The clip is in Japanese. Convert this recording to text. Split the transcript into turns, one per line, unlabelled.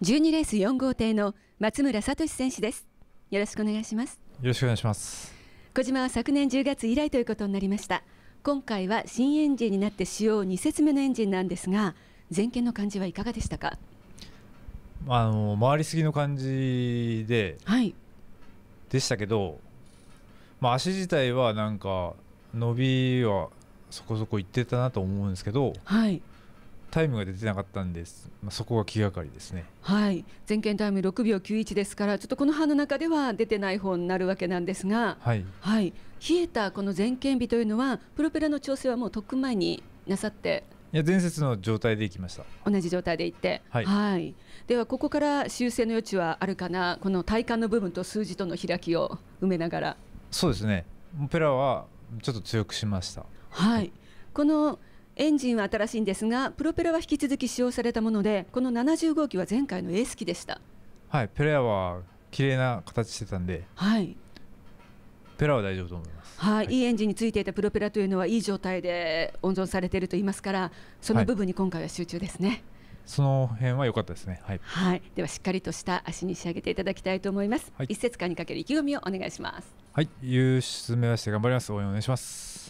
12レース4号艇の松村聡選手ですよろしくお願いします
よろしくお願いします
小島は昨年10月以来ということになりました今回は新エンジンになって使用2節目のエンジンなんですが前見の感じはいかがでしたか
あの回りすぎの感じで、はい、でしたけど、まあ、足自体はなんか伸びはそこそこいってたなと思うんですけど、はい、タイムが出てなかったんです、まあ、そこが気がかりですね
はい全県タイム6秒91ですからちょっとこの班の中では出てない方になるわけなんですが、はい、はい、冷えたこの全県日というのはプロペラの調整はもうとっく前になさって
いや前節の状態で行きました
同じ状態で行って、はい、はいではここから修正の余地はあるかなこの体幹の部分と数字との開きを埋めながら
そうですねオペラはちょっと強くしました
はい、はい、このエンジンは新しいんですがプロペラは引き続き使用されたものでこの70号機は前回のエース機でした
はいペアは綺麗な形してたんではいペラは大丈夫と思いま
す、はい、い、いエンジンについていたプロペラというのはいい状態で温存されていると言いますからその部分に今回は集中ですね、はい、
その辺は良かったですね、はい、
はい、ではしっかりとした足に仕上げていただきたいと思います、一節間にかける意気込みをお願いします
はい、優勝目指して頑張ります応援お願いします